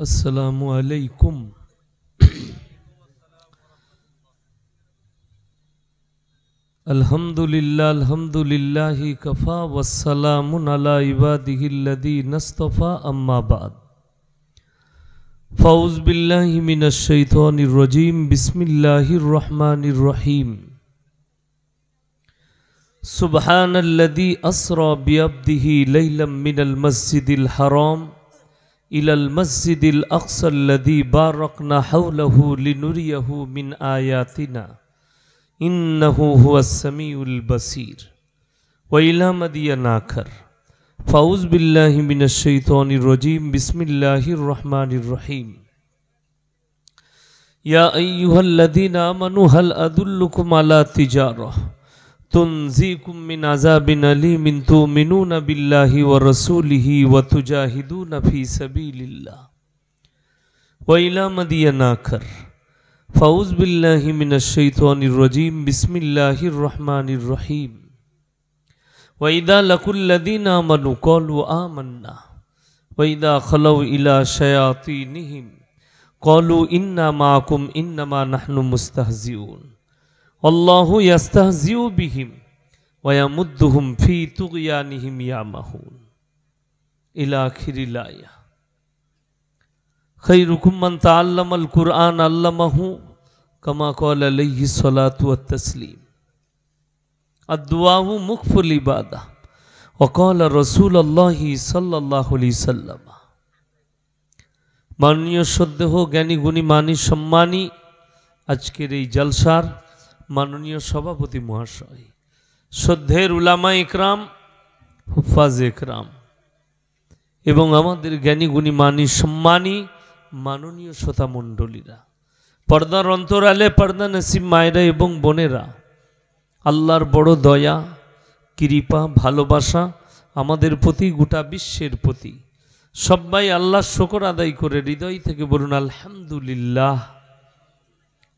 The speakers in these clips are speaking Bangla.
السلام علیکم الحمد للہ الحمد للہ کفا و باللہ من الشیطان الرجیم بسم اللہ الرحمن الرحیم سبحان من المسجد الحرام إلى المسجد الأقصى الذي باركنا حوله لنريه من آياتنا إنه هو السميع البصير وإلى مدين آخر فأعوذ بالله من الشيطان الرجيم بسم الله الرحمن الرحيم يا أيها الذين آمنوا هل أدلكم على تجارة تنزيكم من عذاب أليم تؤمنون بالله ورسوله وتجاهدون في سبيل الله وإلى مدين آخر فأعوذ بالله من الشيطان الرجيم بسم الله الرحمن الرحيم وإذا لقوا الذين آمنوا قالوا آمنا وإذا خلوا إلى شياطينهم قالوا إنا معكم إنما نحن مستهزئون অল্লাহু বিহিম ফি আল্লামাহু মাননীয় সদ্দেহ জ্ঞানী গুণী মানি সম্মানী আজকের এই জলসার মাননীয় সভাপতি মহাশয় শ্রদ্ধের উলামা ইকরাম হুফাজ ইকরাম এবং আমাদের জ্ঞানীগুণী মানি সম্মানী মাননীয় শ্রোতা পর্দার অন্তরালে পর্দা নাসিম মায়েরা এবং বোনেরা আল্লাহর বড় দয়া কৃপা ভালোবাসা আমাদের প্রতি গোটা বিশ্বের প্রতি সবাই আল্লাহ শকর আদায় করে হৃদয় থেকে বলুন আলহামদুলিল্লাহ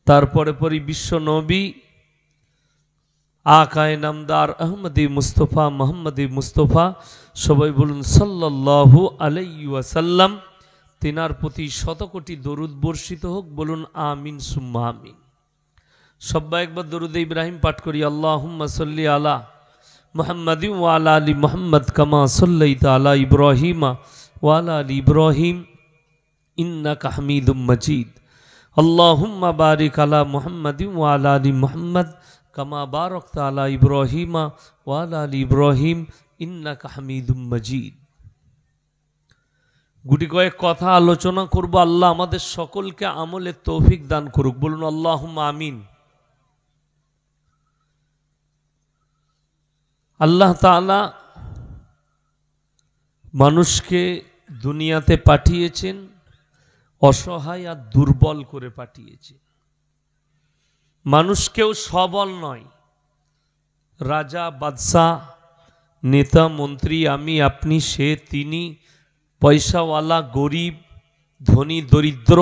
তারপরে পরি বিশ্ব নবী আকায় নামদার আহমদি মুস্তফা মোহাম্মদি মুস্তফা সবাই বলুন সাল্লাহু আলাইসাল্লাম তেনার প্রতি শতকোটি দরুদ বর্ষিত হোক বলুন আমিন সুম্মা আমিন সব্বা একবার দরুদ ইব্রাহিম পাঠ করি আল্লাহ সল্লি আলা মোহাম্মদি ওয়ালা আলী মোহাম্মদ কামা সল্লাই আলা ইব্রাহিমা ওয়ালা আলী ইব্রাহিম ইন্না কাহমিদ মজিদ আল্লাহ বারিক আলা মোহাম্মদি ওয়ালা আলী মোহাম্মদ কমা বারক তালা ইব্রাহিমা ওয়ালা আল ইব্রাহিম ইন্না কাহমিদুম মজিদ গুটি কয়েক কথা আলোচনা করব আল্লাহ আমাদের সকলকে আমলের তৌফিক দান করুক বলুন আল্লাহ আমিন আল্লাহ তালা মানুষকে দুনিয়াতে পাঠিয়েছেন অসহায় আর দুর্বল করে পাঠিয়েছেন মানুষ কেউ সবল নয় রাজা বাদশাহ নেতা মন্ত্রী আমি আপনি সে তিনি পয়সাওয়ালা গরিব ধনী দরিদ্র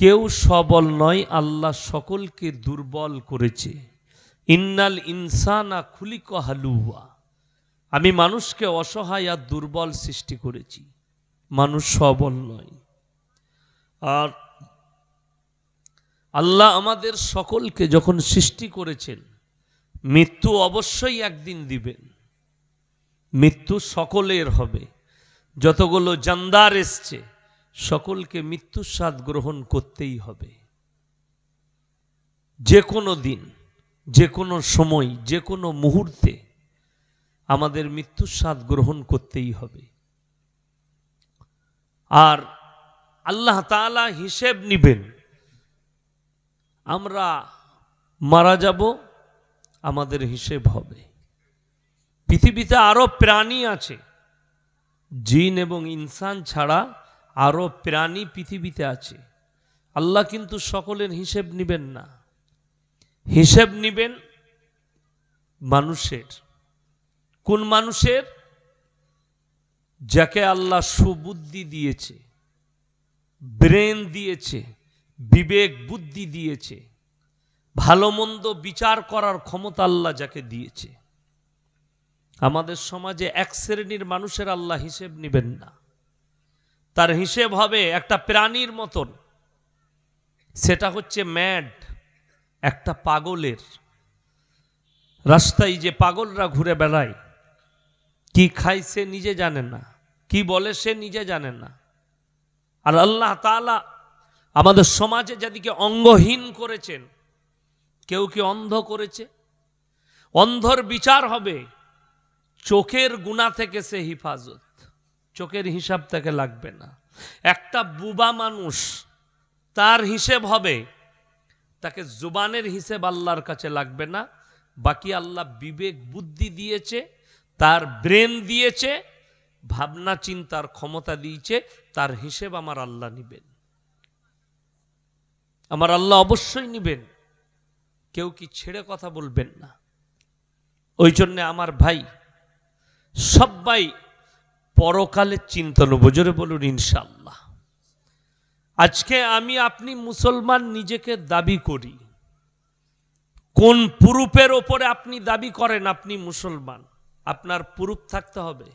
কেউ সবল নয় আল্লাহ সকলকে দুর্বল করেছে ইন্নাল ইনসানা খুলিক হালুয়া আমি মানুষকে অসহায় আর দুর্বল সৃষ্টি করেছি মানুষ সবল নয় আর আল্লাহ আমাদের সকলকে যখন সৃষ্টি করেছেন মৃত্যু অবশ্যই একদিন দিবেন মৃত্যু সকলের হবে যতগুলো জান্দার এসছে সকলকে মৃত্যুর স্বাদ গ্রহণ করতেই হবে যে কোনো দিন যে কোনো সময় যে কোনো মুহূর্তে আমাদের মৃত্যুর স্বাদ গ্রহণ করতেই হবে আর আল্লাহ তালা হিসেব নিবেন আমরা মারা যাব আমাদের হিসেব হবে পৃথিবীতে আরও প্রাণী আছে জিন এবং ইনসান ছাড়া আরও প্রাণী পৃথিবীতে আছে আল্লাহ কিন্তু সকলের হিসেব নিবেন না হিসেব নিবেন মানুষের কোন মানুষের যাকে আল্লাহ সুবুদ্ধি দিয়েছে ব্রেন দিয়েছে বিবেক বুদ্ধি দিয়েছে ভালো মন্দ বিচার করার ক্ষমতা আল্লাহ যাকে দিয়েছে আমাদের সমাজে এক শ্রেণীর মানুষের আল্লাহ হিসেব নেবেন না তার হিসেব হবে একটা প্রাণীর মতন সেটা হচ্ছে ম্যাড একটা পাগলের রাস্তায় যে পাগলরা ঘুরে বেড়ায় কি খায় সে নিজে জানে না কি বলে সে নিজে জানে না আর আল্লাহ তালা আমাদের সমাজে যাদিকে অঙ্গহীন করেছেন কেউ কি অন্ধ করেছে অন্ধর বিচার হবে চোখের গুণা থেকে সে হিফাজত চোখের হিসাব তাকে লাগবে না একটা বুবা মানুষ তার হিসেব হবে তাকে জুবানের হিসেব আল্লাহর কাছে লাগবে না বাকি আল্লাহ বিবেক বুদ্ধি দিয়েছে তার ব্রেন দিয়েছে ভাবনা চিন্তার ক্ষমতা দিয়েছে তার হিসেব আমার আল্লাহ নিবেন আমার আল্লাহ অবশ্যই নিবেন কেউ কি ছেড়ে কথা বলবেন না ওই জন্যে আমার ভাই সবাই পরকালের চিন্তন বোঝরে বলুন ইনশাল্লাহ আজকে আমি আপনি মুসলমান নিজেকে দাবি করি কোন পুরুপের ওপরে আপনি দাবি করেন আপনি মুসলমান আপনার পুরুপ থাকতে হবে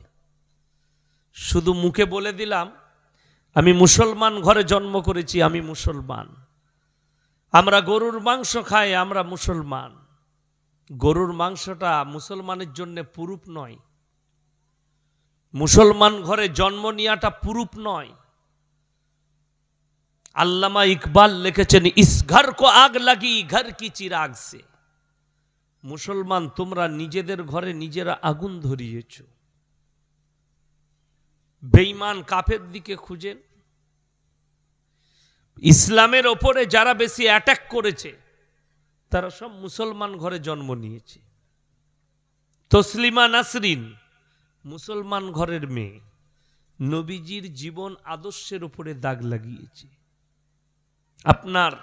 শুধু মুখে বলে দিলাম আমি মুসলমান ঘরে জন্ম করেছি আমি মুসলমান আমরা গরুর মাংস খাই আমরা মুসলমান গরুর মাংসটা মুসলমানের জন্য পুরুপ নয় মুসলমান ঘরে জন্ম নেওয়াটা পুরুপ নয় আল্লামা ইকবাল লিখেছেন ইস ঘর কো আগ লাগি ঘর কি চিরাগ সে মুসলমান তোমরা নিজেদের ঘরে নিজেরা আগুন ধরিয়েছ বেইমান কাফের দিকে খুঁজেন ইসলামের ওপরে যারা বেশি অ্যাটাক করেছে তারা সব মুসলমান ঘরে জন্ম নিয়েছে তসলিমা নাসরিন মুসলমান ঘরের মেয়ে নবীজির জীবন আদর্শের উপরে দাগ লাগিয়েছে আপনার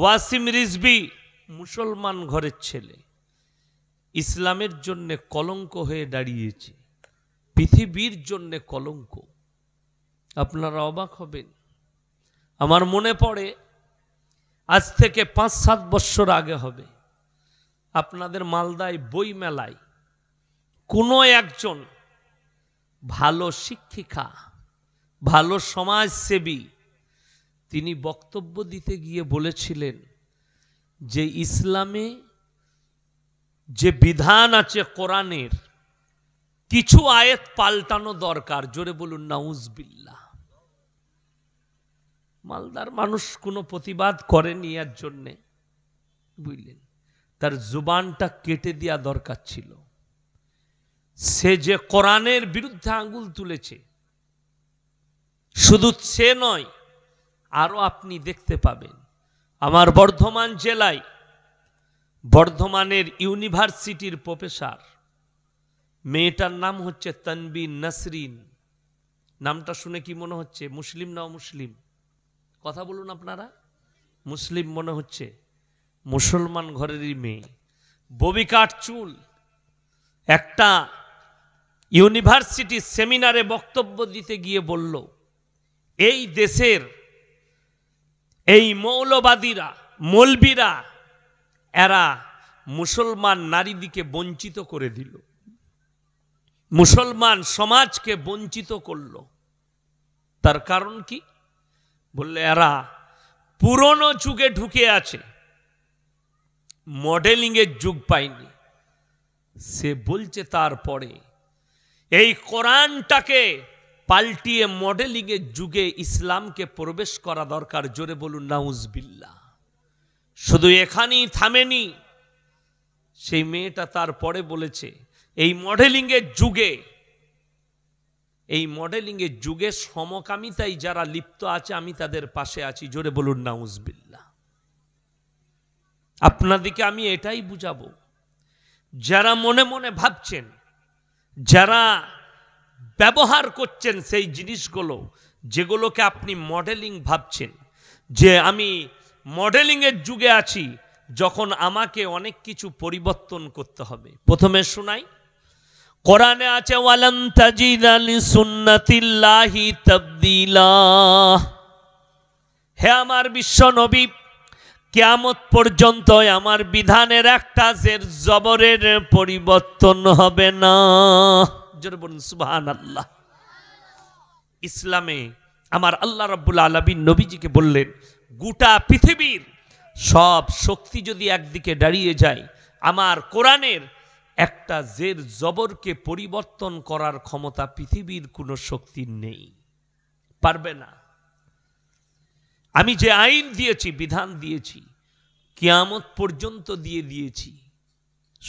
ওয়াসিম রিজবি মুসলমান ঘরের ছেলে ইসলামের জন্যে কলঙ্ক হয়ে দাঁড়িয়েছে পৃথিবীর জন্যে কলঙ্ক আপনারা অবাক হবেন আমার মনে পড়ে আজ থেকে পাঁচ সাত বছর আগে হবে আপনাদের মালদায় বই মেলায় কোনো একজন ভালো শিক্ষিকা ভালো সমাজসেবী তিনি বক্তব্য দিতে গিয়ে বলেছিলেন যে ইসলামে যে বিধান আছে কোরআনের কিছু আয়েত পাল্টানো দরকার জোরে বলুন নাউজবিল্লা মালদার মানুষ কোনো প্রতিবাদ করেনি এর জন্যে বুঝলেন তার জুবানটা কেটে দেওয়া দরকার ছিল সে যে কোরআনের বিরুদ্ধে আঙ্গুল তুলেছে শুধু সে নয় আরও আপনি দেখতে পাবেন আমার বর্ধমান জেলায় বর্ধমানের ইউনিভার্সিটির প্রফেসর মেয়েটার নাম হচ্ছে তনবি নাসরিন নামটা শুনে কি মনে হচ্ছে মুসলিম না অমুসলিম মুসলিম কথা বলুন আপনারা মুসলিম মনে হচ্ছে মুসলমান ঘরেরই মেয়ে ববি চুল একটা ইউনিভার্সিটি সেমিনারে বক্তব্য দিতে গিয়ে বলল এই দেশের এই মৌলবাদীরা মৌলবীরা এরা মুসলমান নারীদিকে বঞ্চিত করে দিল মুসলমান সমাজকে বঞ্চিত করল তার কারণ কি বললে এরা পুরনো যুগে ঢুকে আছে মডেলিংয়ের যুগ পাইনি সে বলছে তারপরে এই কোরআনটাকে পাল্টিয়ে মডেলিংয়ের যুগে ইসলামকে প্রবেশ করা দরকার জোরে বলুন নাউজবিল্লা শুধু এখানেই থামেনি সেই মেয়েটা তারপরে বলেছে এই মডেলিংয়ের যুগে এই মডেলিংয়ের যুগে সমকামিতাই যারা লিপ্ত আছে আমি তাদের পাশে আছি জোরে বলুন না উজবিল্লা আপনাদিকে আমি এটাই বুঝাবো যারা মনে মনে ভাবছেন যারা ব্যবহার করছেন সেই জিনিসগুলো যেগুলোকে আপনি মডেলিং ভাবছেন যে আমি মডেলিংয়ের যুগে আছি যখন আমাকে অনেক কিছু পরিবর্তন করতে হবে প্রথমে শোনাই কোরআনে আছে আলী হে আমার বিশ্ব নবী কেয়ামত পর্যন্ত আমার বিধানের একটা জের জবরের পরিবর্তন হবে না সুহান আল্লাহ ইসলামে আমার আল্লাহ রব্বুল আলমী নবীজিকে বললেন গোটা পৃথিবীর সব শক্তি যদি একদিকে দাঁড়িয়ে যায় আমার কোরআনের একটা জের জবরকে পরিবর্তন করার ক্ষমতা পৃথিবীর কোনো শক্তির নেই পারবে না আমি যে আইন দিয়েছি বিধান দিয়েছি কিয়ামত পর্যন্ত দিয়ে দিয়েছি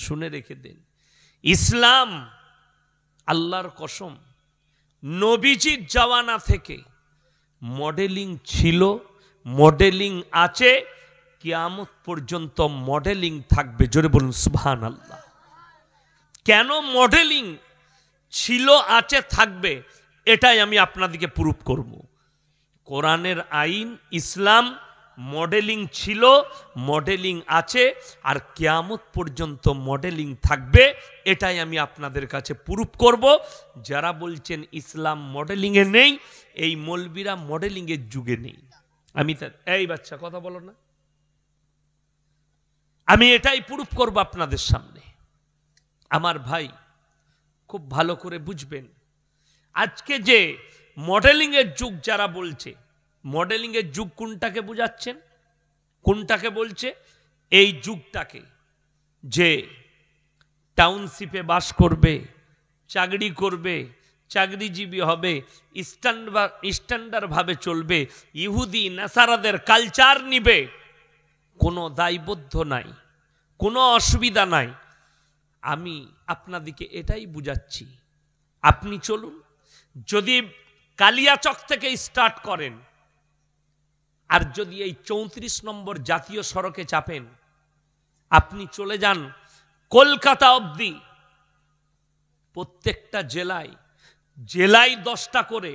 শুনে রেখে দেন ইসলাম আল্লাহর কসম নবীজির জওয়ানা থেকে মডেলিং ছিল মডেলিং আছে কিয়ামত পর্যন্ত মডেলিং থাকবে জোরে বলুন সুবহান আল্লাহ কেন মডেলিং ছিল আছে থাকবে এটাই আমি আপনাদেরকে প্রুফ করব কোরআনের আইন ইসলাম মডেলিং ছিল মডেলিং আছে আর কেয়ামত পর্যন্ত মডেলিং থাকবে এটাই আমি আপনাদের কাছে প্রুফ করব যারা বলছেন ইসলাম মডেলিংয়ে নেই এই মলবিরা মডেলিংয়ের যুগে নেই আমি এই বাচ্চা কথা বলো না আমি এটাই প্রুফ করব আপনাদের সামনে আমার ভাই খুব ভালো করে বুঝবেন আজকে যে মডেলিংয়ের যুগ যারা বলছে মডেলিংয়ের যুগ কোনটাকে বোঝাচ্ছেন কোনটাকে বলছে এই যুগটাকে যে টাউনশিপে বাস করবে চাকরি করবে চাকরিজীবী হবে স্ট্যান্ডার্ড স্ট্যান্ডার্ডভাবে চলবে ইহুদি নাসারাদের কালচার নিবে কোনো দায়বদ্ধ নাই কোনো অসুবিধা নাই আমি আপনাদিকে এটাই বুঝাচ্ছি আপনি চলুন যদি কালিয়াচক থেকে স্টার্ট করেন আর যদি এই চৌত্রিশ নম্বর জাতীয় সড়কে চাপেন আপনি চলে যান কলকাতা অবধি প্রত্যেকটা জেলায় জেলায় দশটা করে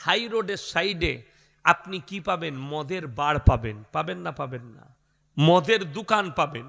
হাই রোডের সাইডে আপনি কি পাবেন মদের বার পাবেন পাবেন না পাবেন না মদের দোকান পাবেন